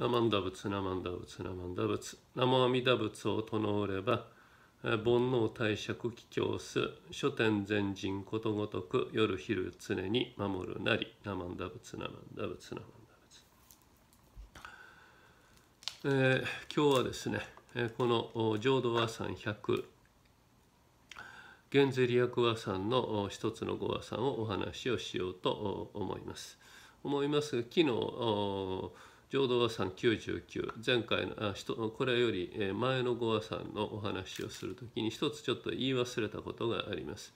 ナマンダ仏ナマンダ仏ナマンダ仏ナモ阿弥陀仏を唱えれば煩悩大釈帰教す書店全人ことごとく夜昼常に守るなりナマンダ仏ナマンダ仏ナマンダ仏、えー、今日はですね、えこの浄土和山百、現世利益和算の一つのご和山をお話をしようと思います思います昨日浄土和さん99前回のあこれより前の五和さんのお話をするときに一つちょっと言い忘れたことがあります。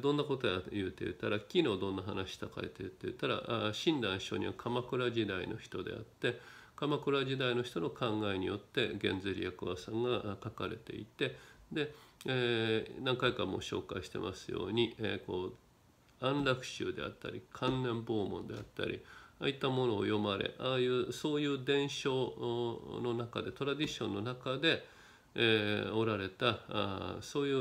どんなことや言うて言ったら昨日どんな話したかって言ったら親鸞聖人は鎌倉時代の人であって鎌倉時代の人の考えによって源ゼリや桑さんが書かれていてで、えー、何回かも紹介してますように、えー、こう安楽宗であったり観念訪問であったりああいったものを読まれああいうそういう伝承の中でトラディションの中で、えー、おられたあそうい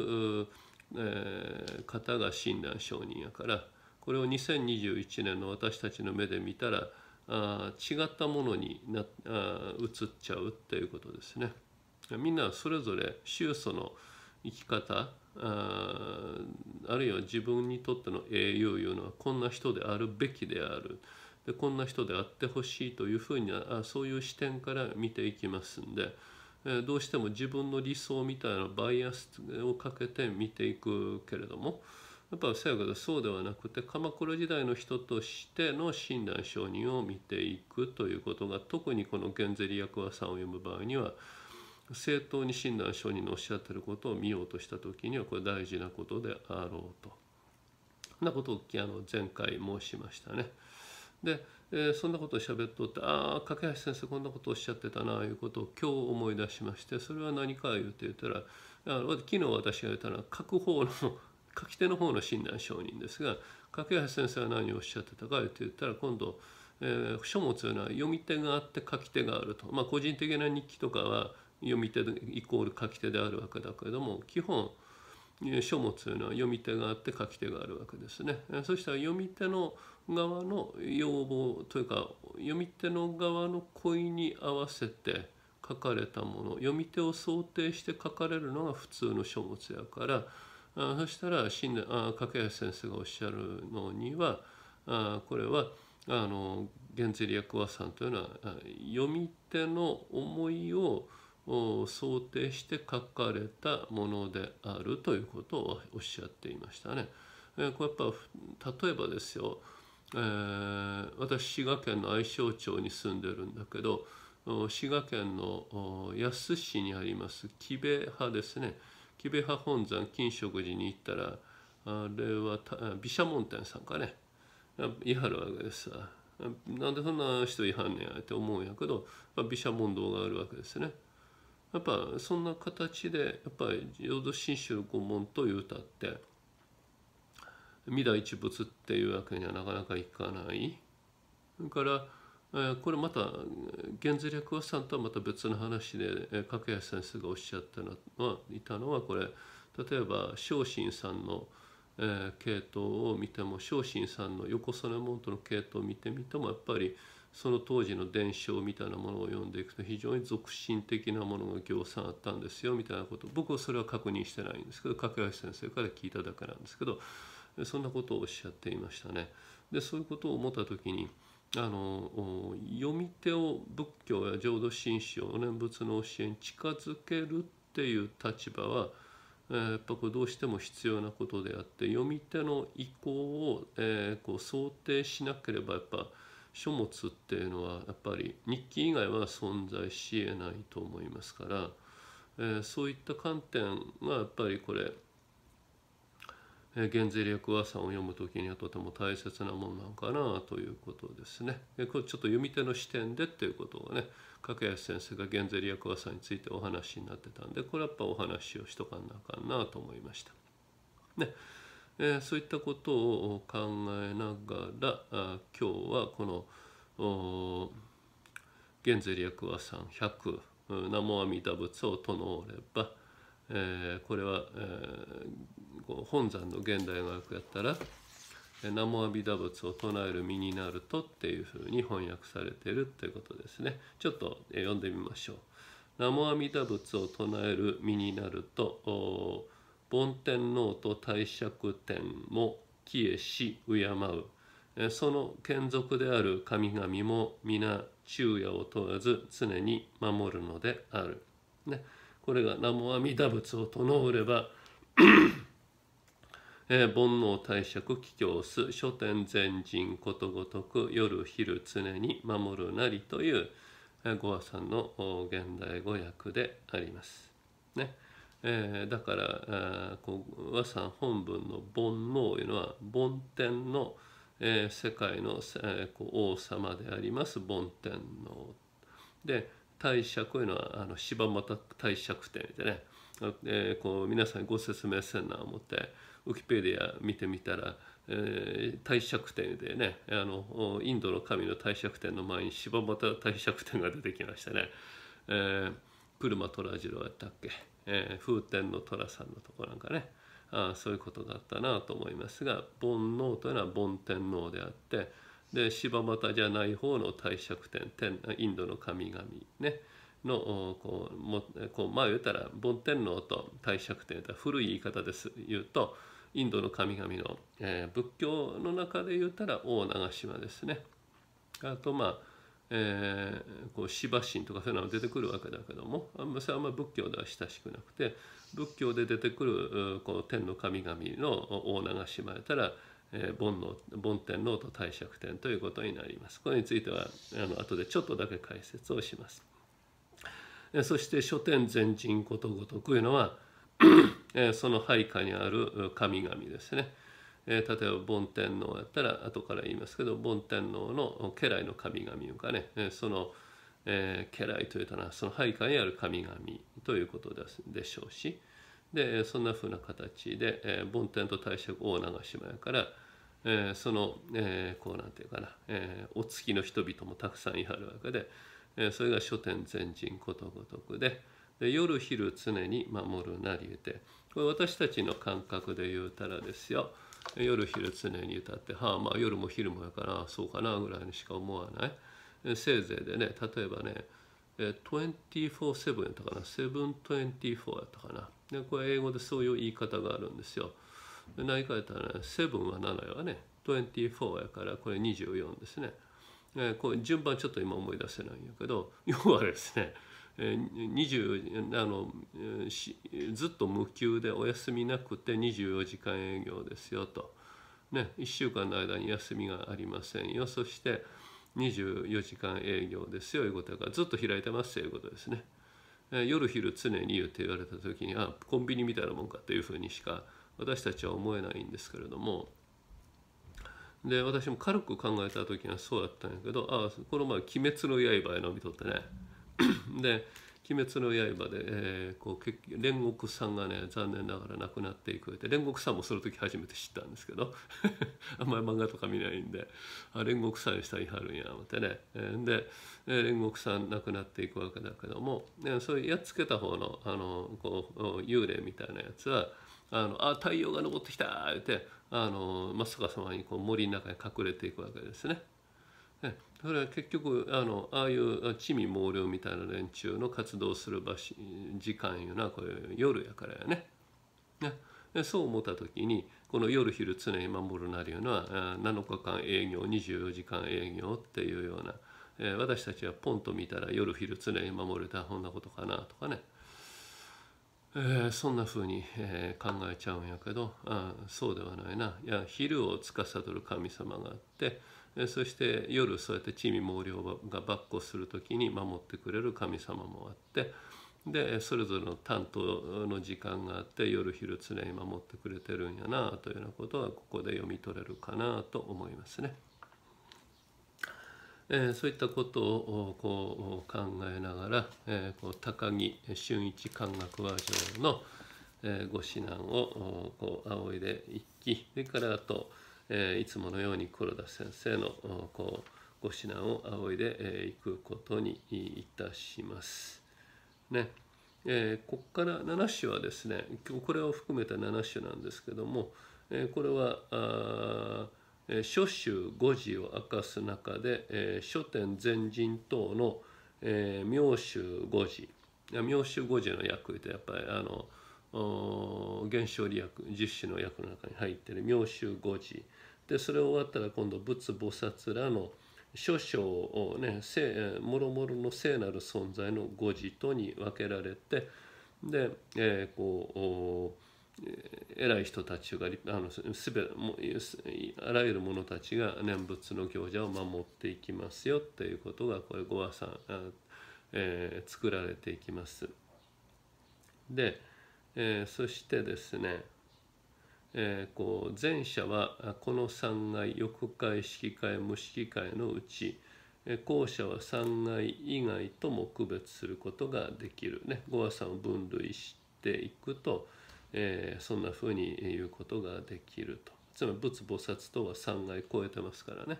う、えー、方が親鸞上人やからこれを2021年の私たちの目で見たらあ違ったものになあ移っちゃうっていうことですね。みんなそれぞれ宗祖の生き方ああるいは自分にとっての英雄いうのはこんな人であるべきである。でこんな人であってほしいというふうにあそういう視点から見ていきますんで、えどうしても自分の理想みたいなバイアスをかけて見ていくけれどもやっぱせやけどそうではなくて鎌倉時代の人としての親鸞上人を見ていくということが特にこの「源ン利役和さん」を読む場合には正当に親鸞上人のおっしゃってることを見ようとした時にはこれ大事なことであろうと。なことをあの前回申しましたね。で、えー、そんなことをしゃべっとってああ架橋先生こんなことをおっしゃってたないうことを今日思い出しましてそれは何か言うて言ったらあ昨日私が言ったのは書く方の 書き手の方の親鸞証人ですが架橋先生は何をおっしゃってたか言って言ったら今度、えー、書物は読み手があって書き手があると、まあ、個人的な日記とかは読み手イコール書き手であるわけだけれども基本書物というのは読み手があって書き手があるわけですね。そしたら読み手の側の要望というか読み手の側の恋に合わせて書かれたもの読み手を想定して書かれるのが普通の書物やからあそしたら新あ掛橋先生がおっしゃるのにはあこれはあの源氏略和さんというのは読み手の思いを想定して書かれたものであるということをおっしゃっていましたね。これやっぱ例えばですよえー、私滋賀県の愛荘町に住んでるんだけど滋賀県の安市にあります木部派ですね木部派本山金食寺に行ったらあれは毘沙門天さんかね言いはるわけですなんでそんな人いはんねやって思うんやけど毘沙門堂があるわけですねやっぱそんな形でやっぱり浄土真宗御門というたって未来一物っていうわけにはなかなかいかないそれからこれまた源氏略和さんとはまた別の話で掛橋先生がおっしゃったのはいたのはこれ例えば昇進さんの系統を見ても昇進さんの横曽根門の系統を見てみてもやっぱりその当時の伝承みたいなものを読んでいくと非常に俗心的なものがぎょうさんあったんですよみたいなこと僕はそれは確認してないんですけど掛橋先生から聞いただけなんですけどそんなことをおっしゃっていましたね。でそういうことを思った時にあの読み手を仏教や浄土真宗お念仏の教えに近づけるっていう立場はやっぱこれどうしても必要なことであって読み手の意向を、えー、こう想定しなければやっぱ書物っていうのはやっぱり日記以外は存在しえないと思いますから、えー、そういった観点がやっぱりこれえー、源氏略和さんを読む時にはとても大切なものなのかなということですね。えこれちょっと読み手の視点でっていうことをね掛橋先生が源氏略和さんについてお話になってたんでこれやっぱお話をしとかなあかんなと思いました。ねえー、そういったことを考えながらあ今日はこの「源氏略和さん100」「南無阿弥陀仏を唱えれば」えー、これは、えー、本山の現代語訳やったら「南無阿弥陀仏を唱える身になると」っていうふうに翻訳されてるっていうことですねちょっと、え読んでみましょう「南無阿弥陀仏を唱える身になると」梵天皇と帝釈天も帰依し敬うその眷属である神々も皆昼夜を問わず常に守るのである。ねこれが南無阿弥陀仏を唱うればえー、煩悩貸借帰郷す書店全人ことごとく夜昼常に守るなりという、えー、ご和さんの現代語訳であります。ねえー、だから、え和さん本文の「煩悩」いうのは梵天の、えー、世界の、えー、こう王様であります梵天の。で帝釈こういうのはあの柴又帝釈天でね、えー、こう皆さんご説明せんな思ってウィキペディア見てみたら、えー、帝釈展でねあのインドの神の帝釈天の前に柴又帝釈天が出てきましたね、えー、プルマ虎次郎やったっけ、えー、風天の虎さんのとこなんかねあそういうことだったなと思いますが煩悩というのは煩天皇であってで柴又じゃない方の帝釈天天インドの神々ねのこうもこうまあ言うたら梵天皇と帝釈天と古い言い方です言うとインドの神々の、えー、仏教の中で言うたら大長島ですねあとまあえー、こう芝神とかそういうのが出てくるわけだけどもあんまそれはあんま仏教では親しくなくて仏教で出てくるこう天の神々の大長島やったら「え煩悩梵天脳と帝釈天ということになります。これについてはあの後でちょっとだけ解説をします。えそして書店全人ことごとくいうのはえその配下にある神々ですね。え例えば梵天皇やったら後から言いますけど梵天皇の家来の神々いうかね、えその、え家来というたなその配下にある神々ということですでしょうしでそんなふうな形で、え梵天と帝釈大長島やから、えー、その、えー、こうなんていうかな、えー、お月の人々もたくさんいはるわけで、えー、それが書店全人ことごとくでで夜昼常に守るなりゆてこれ私たちの感覚で言うたらですよ夜昼常に歌って、はあ、まあ夜も昼もやからそうかなぐらいにしか思わない、えー、せいぜいでね例えばね24-7やったかな724やったかなでこれ英語でそういう言い方があるんですよ。何かやったら、ね、7は7やね24やからこれ24ですね、えー、こう順番ちょっと今思い出せないんやけど 要はですね、えー、あの、しずっと無休でお休みなくて24時間営業ですよと、ね、1週間の間に休みがありませんよそして24時間営業ですよいうことやからずっと開いてますということですね。夜昼常に言うって言われた時にあコンビニみたいなもんかというふうにしか私たちは思えないんですけれどもで私も軽く考えた時はそうだったんやけどあこの前「鬼滅の刃」へのみとってねで「鬼滅の刃で」えー、こう煉獄さんがね残念ながら亡くなっていくって煉獄さんもその時初めて知ったんですけど あんまり漫画とか見ないんであ煉獄さんにしたらいはるんや思ってねで煉獄さん亡くなっていくわけだけどもそういうやっつけた方のあのこう幽霊みたいなやつはあのあ太陽が昇ってきたってあのまっ逆さまにこう森の中に隠れていくわけですね。それは結局あのああいう地味猛量みたいな連中の活動する場所時間いうのはこれ夜やからやね。ねでそう思った時にこの夜昼常に守るなりいうのは7日間営業24時間営業っていうような、えー、私たちはポンと見たら夜昼常に守れたらこんなことかなとかねえー、そんな風に、えー、考えちゃうんやけどあそうではないないや昼を司る神様があって、えー、そして夜そうやって地味毛量が跋扈する時に守ってくれる神様もあってでそれぞれの担当の時間があって夜昼常に守ってくれてるんやなというようなことはここで読み取れるかなと思いますね。えそういったことをこう考えながら、えこう高木俊一漢学和上の、えご指南をこう仰いでいきそれからあと、えいつものように黒田先生のこうご指南を仰いでいくことにいたします。ねえここから7首はですねこれを含めた7首なんですけども、えこれはあ諸州五時を明かす中で、えー、書店全人等の、えー、明州五時明州五時の役ってやっぱりあの元勝利役十種の役の中に入ってる明州五時でそれ終わったら今度仏菩薩らの諸将をねもろもろの聖なる存在の五時とに分けられてで、えー、こう偉い人たちがあのすべあらゆる者たちが念仏の行者を守っていきますよということがこれご和さん、えー、作られていきます。で、えー、そしてですね、えー、こう前者はこの3階欲界式界無式界のうち後者は3階以外とも区別することができるね。ご和さんを分類していくと、えー、そんなふうに言うことができるとつまり仏菩薩とは3階超えてますからね。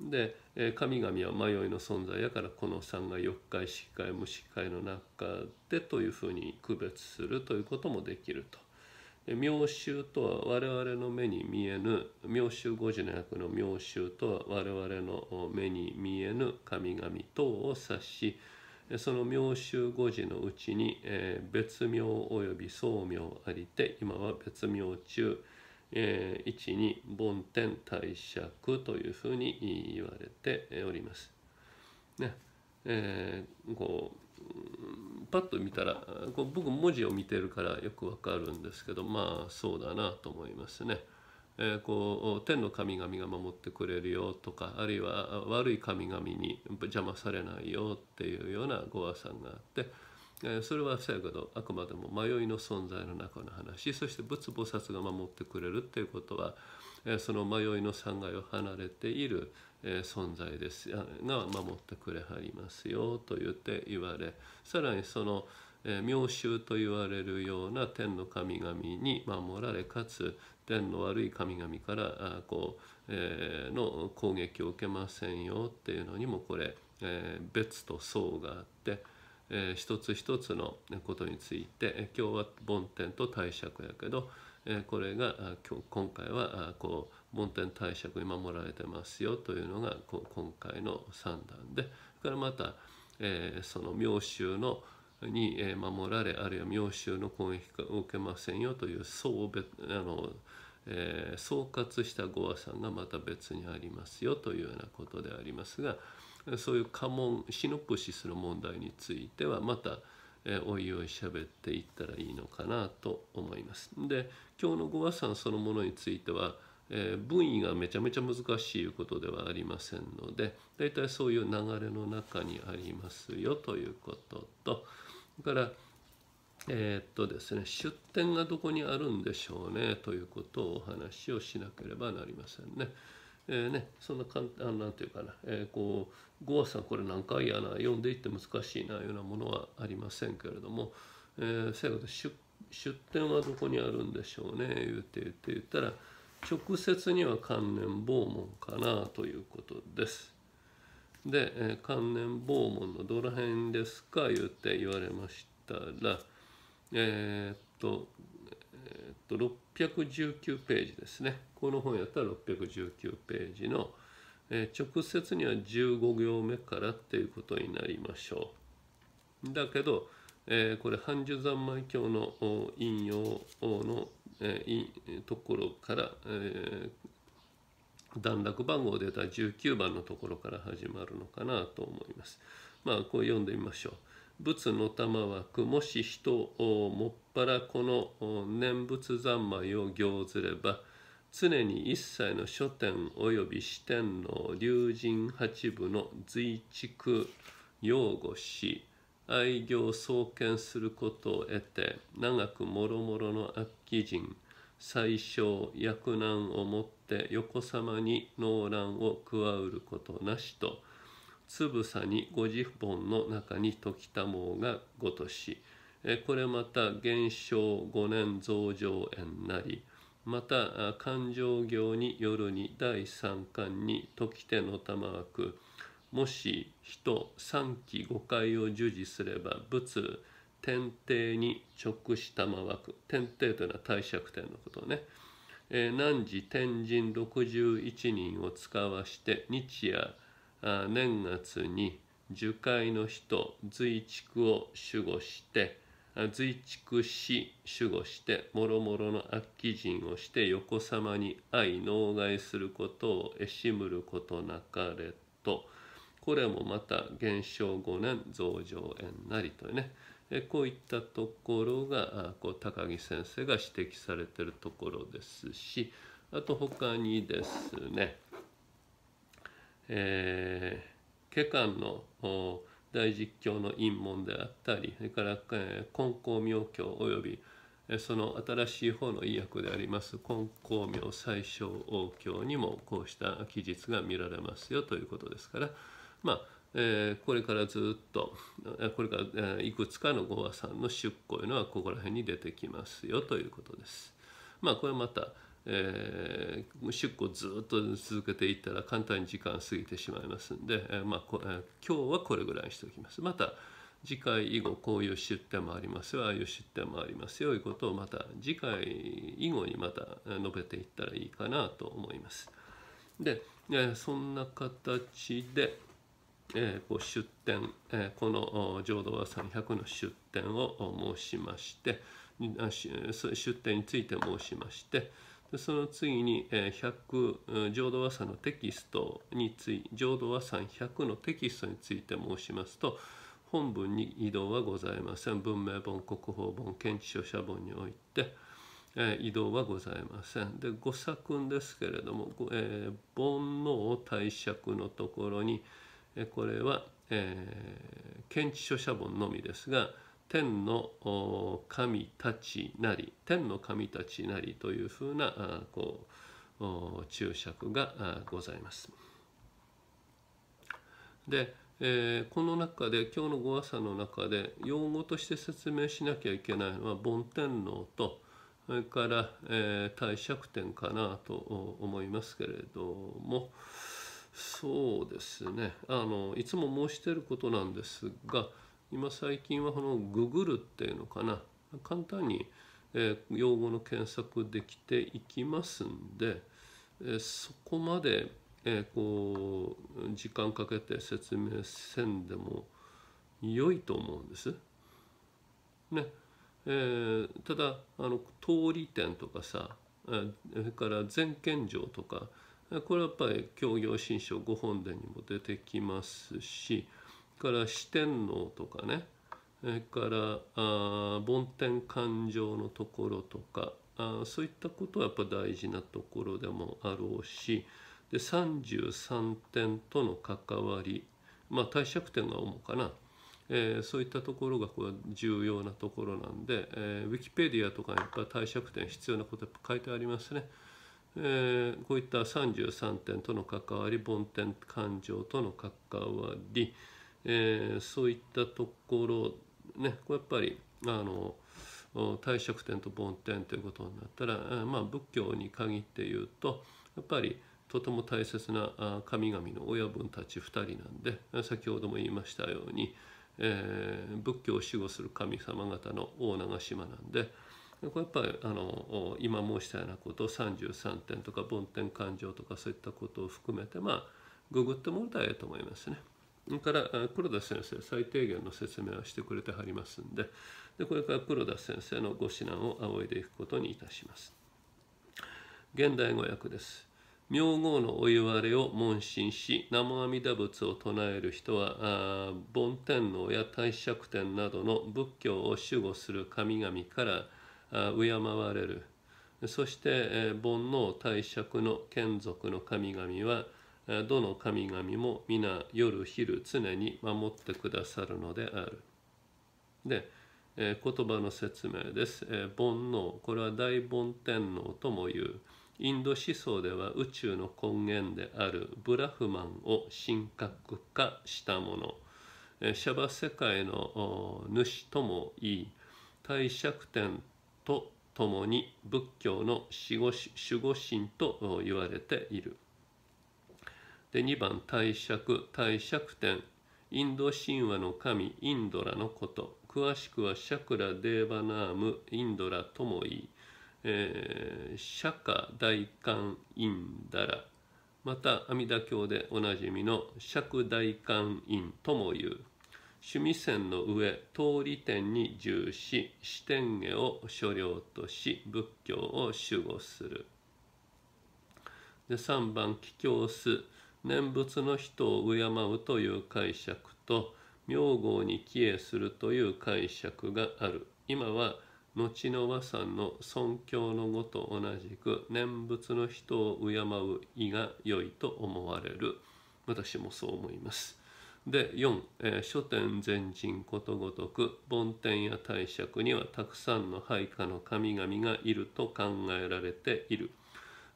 で神々は迷いの存在やからこの3階四界四階無色界の中でというふうに区別するということもできると。妙衆とは我々の目に見えぬ妙衆五時の役の妙衆とは我々の目に見えぬ神々等を指しその明衆五時のうちに、えー、別名及び宗名ありて今は別名中、えー、一に梵天帝釈というふうに言われております。ねえー、こうパッと見たらこう僕文字を見てるからよくわかるんですけどまあそうだなと思いますね。えー、こう天の神々が守ってくれるよとかあるいは悪い神々に邪魔されないよっていうようなご和算があって、えー、それはせやけどあくまでも迷いの存在の中の話そして仏菩薩が守ってくれるっていうことは、えー、その迷いの三害を離れている、え存在ですが守ってくれはりますよと言って言われさらにその「え妙衆と言われるような天の神々に守られかつ天の悪い神々からあこう、えー、の攻撃を受けませんよっていうのにもこれ、えー、別と層があって、えー、一つ一つのことについて今日は梵天と帝釈やけど、えー、これが今日今回はこう梵天帝釈に守られてますよというのがこう今回の三段でそれからまた、えー、その妙衆の「に守られあるいは妙衆の攻撃を受けませんよという総別あの、えー、総括したご和さんがまた別にありますよというようなことでありますがそういう家紋死のプシする問題についてはまた、えー、おいおい喋っていったらいいのかなと思います。で今日のご和さんそのものについてはえー、分位がめちゃめちゃ難しいことではありませんので大体そういう流れの中にありますよということとから、えー、っとですね、出典がどこにあるんでしょうねということをお話をしなければなりませんね。えーね、そんな簡単なんていうかな、えー、こう五和さんこれ何回やな読んでいって難しいなようなものはありませんけれども、えー、最後で出出典はどこにあるんでしょうね言って言って言ったら直接には関連訪問かなということです。で、えー、観念訪問のどら辺ですか言うて言われましたら、えー、っと、えー、っと、619ページですね。この本やったら619ページの、えー、直接には15行目からっていうことになりましょう。だけど、えー、これ半寿三昧経の引用の、えー、ところから、えー、段落番号出た19番のところから始まるのかなと思います。まあこう読んでみましょう。仏の玉はもし人をもっぱらこの念仏三昧を行ずれば常に一切の書店及び四天王龍神八部の随畜擁護し愛行創建することを得て長くもろもろの悪鬼人最小薬難をもって横さまに農卵を加うることなしとつぶさに五十本の中に時きたもうがごとしこれまた減少5年増上縁なりまた勘定行によるに第三巻に時手の玉枠もし人3期五回を授事すれば仏天帝に直したまわく天帝というのは帝釈天のことね、えー、汝天神61人を使わして日夜年月に樹海の人随畜を守護して随畜し守護してもろもろの悪鬼人をして横様に愛能害することをえしむることなかれとこれもまた元正5年増上縁なりというねこういったところがこう高木先生が指摘されてるところですしあと他にですね、えー、血管の大実教の陰門であったりそれから、えー、根高妙教およびその新しい方の医薬であります根高妙最小王教にもこうした記述が見られますよということですからまあえー、これからずっとこれからいくつかの語話さんの出庫いうのはここら辺に出てきますよということです。まあこれまた、えー、出庫ずっと続けていったら簡単に時間過ぎてしまいますんで、えー、まあこ、えー、今日はこれぐらいにしておきます。また次回以後こういう出典もありますよああいう出典もありますよということをまた次回以後にまた述べていったらいいかなと思います。で、えそんな形で。えこ出典、えこの浄土和300の出典を申しまして出典について申しましてでその次に、えー、浄土和さのテキストについ浄土和さ100のテキストについて申しますと本文に移動はございません文明本国宝本検知書写本において、え移動はございませんで五作ですけれども、えー、煩悩帝釈のところに「これは、えー、検知書写本のみですが天の神たちなり天の神たちなりというふうなこう注釈がございます。で、えー、この中で今日のご朝の中で用語として説明しなきゃいけないのは梵天皇とそれから、えー、帝釈天かなと思いますけれども。そうですねあのいつも申してることなんですが今最近はこのググるっていうのかな簡単に、えー、用語の検索できていきますんで、えー、そこまで、えー、こう時間かけて説明せんでも良いと思うんです。ねえー、ただあの通り点とかさそれから全県城とかこれはやっぱり教業新書御本殿にも出てきますしから四天王とかねそれからあ梵天勘定のところとかあそういったことはやっぱ大事なところでもあろうしで33点との関わりまあ帝釈天が主かな、えー、そういったところがこれ重要なところなんで、えー、ウィキペディアとかにやっぱ帝釈天必要なことやっぱ書いてありますね。えー、こういった33点との関わり梵天感情との関わり、えー、そういったところねこやっぱりあの帝釈天と梵天ということになったら、まあ、仏教に限って言うとやっぱりとても大切な神々の親分たち2人なんで先ほども言いましたように、えー、仏教を守護する神様方の大長島なんで。これやっぱりあの今申したようなこと33点とか梵天感情とかそういったことを含めてまあググってもらったらと思いますね。から黒田先生最低限の説明はしてくれてはりますんででこれから黒田先生のご指南を仰いでいくことにいたします。現代語訳です。明号のお言われを問診し南無阿弥陀仏を唱える人はあ梵天皇や帝釈天などの仏教を守護する神々から敬われるそして煩悩帝釈の眷属の神々はどの神々も皆夜昼常に守ってくださるのである。で言葉の説明です。煩悩これは大梵天皇ともいうインド思想では宇宙の根源であるブラフマンを神格化したものシャバ世界の主ともいい帝釈天とともに仏教の守護神と言われている。で2番帝釈帝釈天インド神話の神インドラのこと詳しくはシャクラ・デーバナームインドラともいい、えー、シャ大観インダラまた阿弥陀経でおなじみの釈大観音ともいう趣味線の上通り点に重視四天下を所領とし仏教を守護するで3番「桔梗す」念仏の人を敬うという解釈と名号に帰依するという解釈がある今は後の和さんの尊敬の語と同じく念仏の人を敬う意が良いと思われる私もそう思いますで4、えー、書店全人ことごとく梵天や大釈にはたくさんの配下の神々がいると考えられている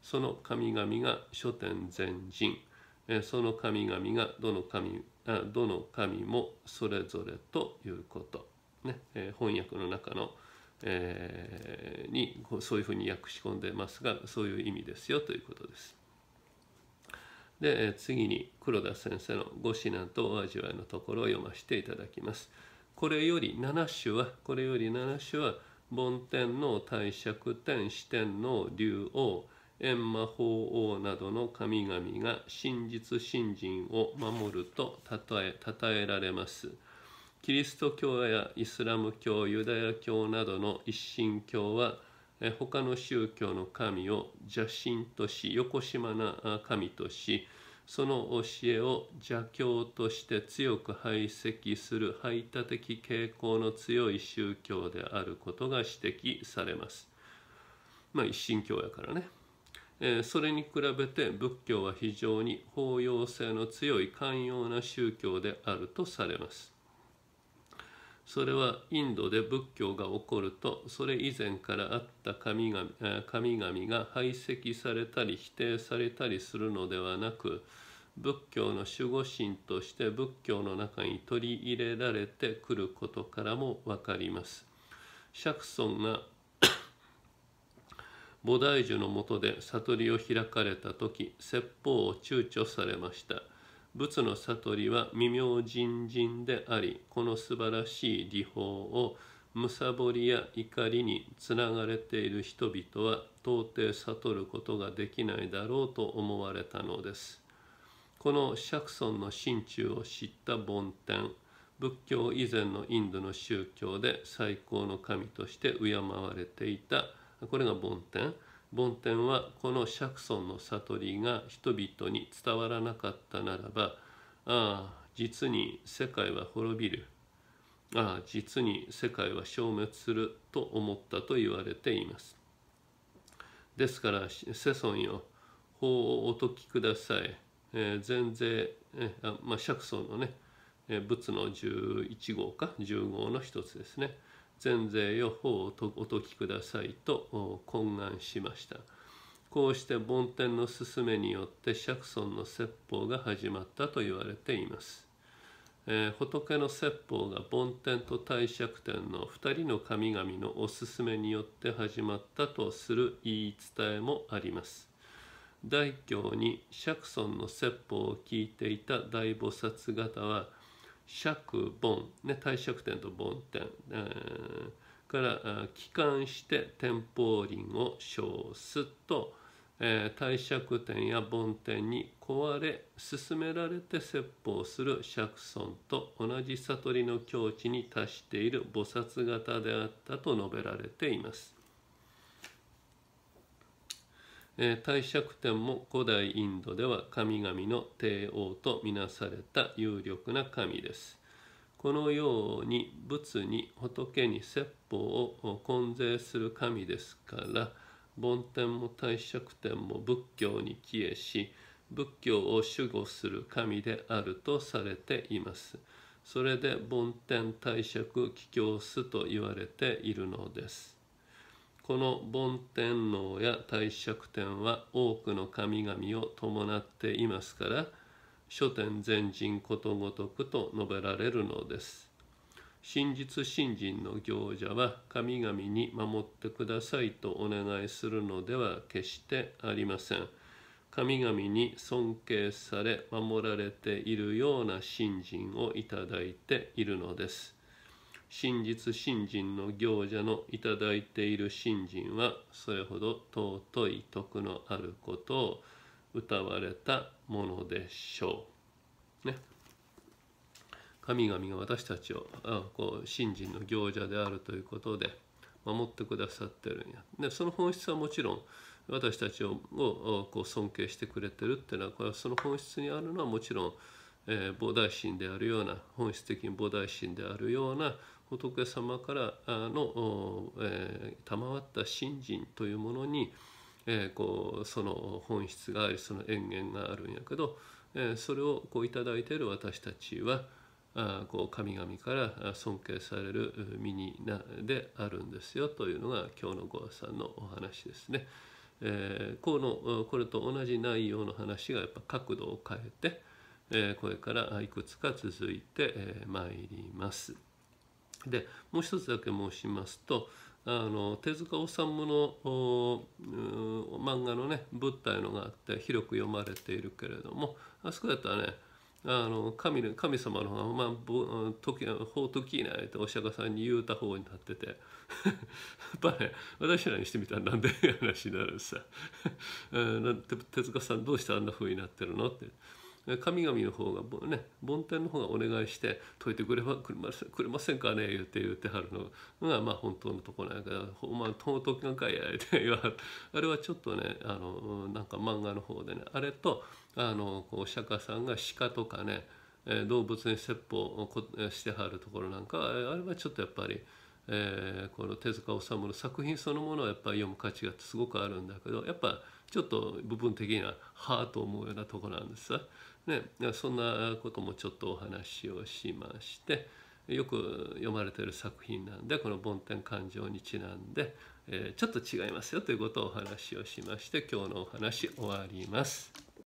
その神々が書店全人、えー、その神々がどの神あどの神もそれぞれということ、ねえー、翻訳の中の、えー、にそういうふうに訳し込んでますがそういう意味ですよということです。で次に黒田先生の5品とお味わいのところを読ませていただきます。これより7種はこれより7種は梵天の帝釈天四天の竜王閻魔法王などの神々が真実信心を守るとたたえ称えられます。キリスト教やイスラム教ユダヤ教などの一神教は他の宗教の神を邪神とし横島な神としその教えを邪教として強く排斥する排他的傾向の強い宗教であることが指摘されます。まあ一神教やからね。それに比べて仏教は非常に包容性の強い寛容な宗教であるとされます。それはインドで仏教が起こるとそれ以前からあった神々神々が排斥されたり否定されたりするのではなく仏教の守護神として仏教の中に取り入れられてくることからも分かります。釈尊が 菩提樹のもとで悟りを開かれた時説法を躊躇されました。仏の悟りは微妙人人でありこの素晴らしい理法をむさぼりや怒りにつながれている人々は到底悟ることができないだろうと思われたのです。この釈尊の心中を知った梵天仏教以前のインドの宗教で最高の神として敬われていたこれが梵天梵天はこの釈尊の悟りが人々に伝わらなかったならばああ実に世界は滅びるああ実に世界は消滅すると思ったと言われていますですから世尊よ法をお説きください、えー、全税、えー、あまあ釈尊のね仏の11号か10号の一つですね全税予報をお解きくださいと懇願しましたこうして梵天の勧めによって釈尊の説法が始まったと言われています、えー、仏の説法が梵天と帝釈天の2人の神々のお勧めによって始まったとする言い伝えもあります大教に釈尊の説法を聞いていた大菩薩方は釈盆、ね、帝釈天と盆天、えー、から帰還して天保林を称すと、えー、帝釈天や盆天に壊れ進められて説法する釈尊と同じ悟りの境地に達している菩薩型であったと述べられています。え帝釈天も古代インドでは神々の帝王とみなされた有力な神です。このように仏に仏に説法を混ぜする神ですから梵天も帝釈天も仏教に帰依し仏教を守護する神であるとされています。それで梵天帝釈帰郷すと言われているのです。この梵天皇や帝釈天は多くの神々を伴っていますから諸天全人ことごとくと述べられるのです。真実信心の行者は神々に守ってくださいとお願いするのでは決してありません。神々に尊敬され守られているような信心をいただいているのです。真実信心の行者のいいている信心はそれほど尊い徳のあることを歌われたものでしょう。ね、神々が私たちをあこう信心の行者であるということで守ってくださってるんや。でその本質はもちろん私たちをこう尊敬してくれてるっていうのはこれはその本質にあるのはもちろんえー、菩提心であるような本質的に菩提心であるような仏様からの、えー、賜った信心というものに、えー、こうその本質がありその縁源があるんやけど、えー、それをこう頂いている私たちはあこう神々から尊敬される身になであるんですよというのが今日のごさんのお話ですね。えー、このこれと同じ内容の話がやっぱ角度を変えて、えこれからいくつか続いて、えー、まいります。でもう一つだけ申しますとあの手塚治虫の漫画のね物体のがあって広く読まれているけれどもあそこだったらねあの神神様の方まあ、時法時いないとてお釈迦さんに言うた方になってて やっぱね私らにしてみたらなんで話になるさ 手塚さんどうしてあんな風になってるのって神々の方がね梵天の方がお願いして解いてくれくれませくれませんかね言って言ってはるのがまあ本当のとこなんやけど「お前尊きなんかいや」って言われあれはちょっとねあのなんか漫画の方でねあれとあのこう釈迦さんが鹿とかね動物に説法をしてはるところなんかあれはちょっとやっぱり。えー、この手塚治虫の作品そのものはやっぱり読む価値がすごくあるんだけどやっぱちょっと部分的にははあと思うようなとこなんです。ね、そんなこともちょっとお話をしましてよく読まれてる作品なんでこの梵天感情にちなんで、えー、ちょっと違いますよということをお話をしまして今日のお話終わります。